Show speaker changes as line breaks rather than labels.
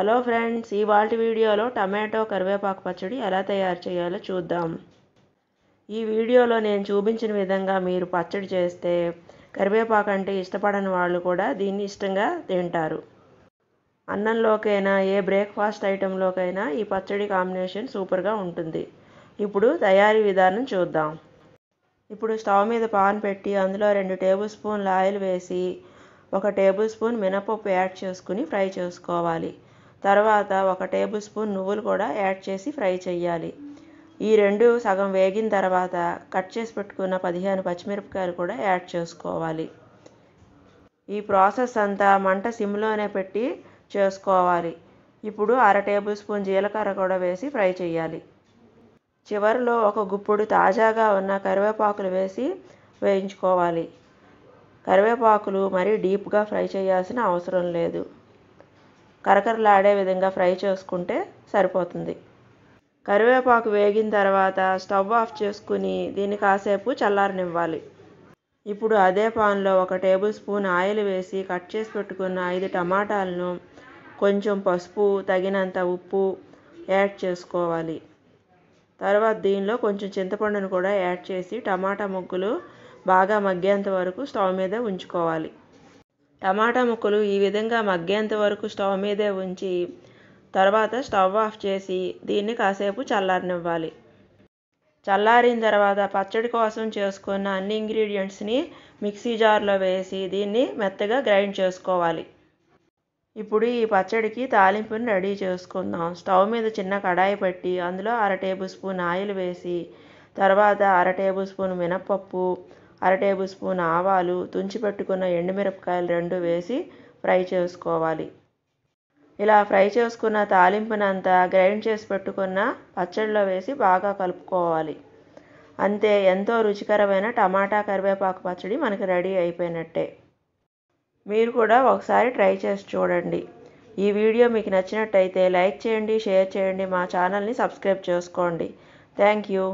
hello friends ఇవాళ వీడియోలో tomato కరివేపాకు పచ్చడి ఎలా తయారు చేయాలో చూద్దాం ఈ వీడియోలో నేను చూపించిన విధంగా మీరు పచ్చడి చేస్తే కరివేపాకు అంటే ఇష్టపడని వాళ్ళు కూడా దీన్ని ఇష్టంగా తింటారు అన్నంలోకైనా ఏ బ్రేక్ఫాస్ట్ ఐటెంలోకైనా ఈ పచ్చడి కాంబినేషన్ సూపర్గా ఉంటుంది ఇప్పుడు తయారీ విధానం చూద్దాం ఇప్పుడు స్టవ్ మీద పాన్ పెట్టి అందులో రెండు టేబుల్ స్పూన్ల ఆయిల్ వేసి ఒక టేబుల్ స్పూన్ మినపప్పు యాడ్ చేసుకుని ఫ్రై చేసుకోవాలి తర్వాత ఒక టేబుల్ స్పూన్ నువ్వులు కూడా యాడ్ చేసి ఫ్రై చేయాలి ఈ రెండు సగం వేగిన తర్వాత కట్ చేసి పెట్టుకున్న పదిహేను పచ్చిమిరపకాయలు కూడా యాడ్ చేసుకోవాలి ఈ ప్రాసెస్ అంతా మంట సిమ్లోనే పెట్టి చేసుకోవాలి ఇప్పుడు అర టేబుల్ స్పూన్ జీలకర్ర కూడా వేసి ఫ్రై చేయాలి చివరిలో ఒక గుప్పుడు తాజాగా ఉన్న కరివేపాకులు వేసి వేయించుకోవాలి కరివేపాకులు మరీ డీప్గా ఫ్రై చేయాల్సిన అవసరం లేదు కరకరలాడే విధంగా ఫ్రై చేసుకుంటే సరిపోతుంది కరివేపాకు వేగిన తర్వాత స్టవ్ ఆఫ్ చేసుకుని దీన్ని కాసేపు చల్లారనివ్వాలి ఇప్పుడు అదే పాన్లో ఒక టేబుల్ స్పూన్ ఆయిల్ వేసి కట్ చేసి పెట్టుకున్న ఐదు టమాటాలను కొంచెం పసుపు తగినంత ఉప్పు యాడ్ చేసుకోవాలి తర్వాత దీనిలో కొంచెం చింతపండును కూడా యాడ్ చేసి టమాటా ముగ్గులు బాగా మగ్గేంత వరకు స్టవ్ మీద ఉంచుకోవాలి టమాటా ముక్కలు ఈ విధంగా మగ్గేంత వరకు స్టవ్ మీదే ఉంచి తర్వాత స్టవ్ ఆఫ్ చేసి దీన్ని కాసేపు చల్లారనివ్వాలి చల్లారిన తర్వాత పచ్చడి కోసం చేసుకున్న అన్ని ఇంగ్రీడియంట్స్ని మిక్సీ జార్లో వేసి దీన్ని మెత్తగా గ్రైండ్ చేసుకోవాలి ఇప్పుడు ఈ పచ్చడికి తాలింపుని రెడీ చేసుకుందాం స్టవ్ మీద చిన్న కడాయి పెట్టి అందులో అర టేబుల్ స్పూన్ ఆయిల్ వేసి తర్వాత అర టేబుల్ స్పూన్ మినపప్పు అర టేబుల్ స్పూన్ ఆవాలు తుంచి పెట్టుకున్న ఎండుమిరపకాయలు రెండు వేసి ఫ్రై చేసుకోవాలి ఇలా ఫ్రై చేసుకున్న తాలింపునంతా గ్రైండ్ చేసి పెట్టుకున్న పచ్చడిలో వేసి బాగా కలుపుకోవాలి అంతే ఎంతో రుచికరమైన టమాటా కరివేపాకు పచ్చడి మనకి రెడీ అయిపోయినట్టే మీరు కూడా ఒకసారి ట్రై చేసి చూడండి ఈ వీడియో మీకు నచ్చినట్టయితే లైక్ చేయండి షేర్ చేయండి మా ఛానల్ని సబ్స్క్రైబ్ చేసుకోండి థ్యాంక్ యూ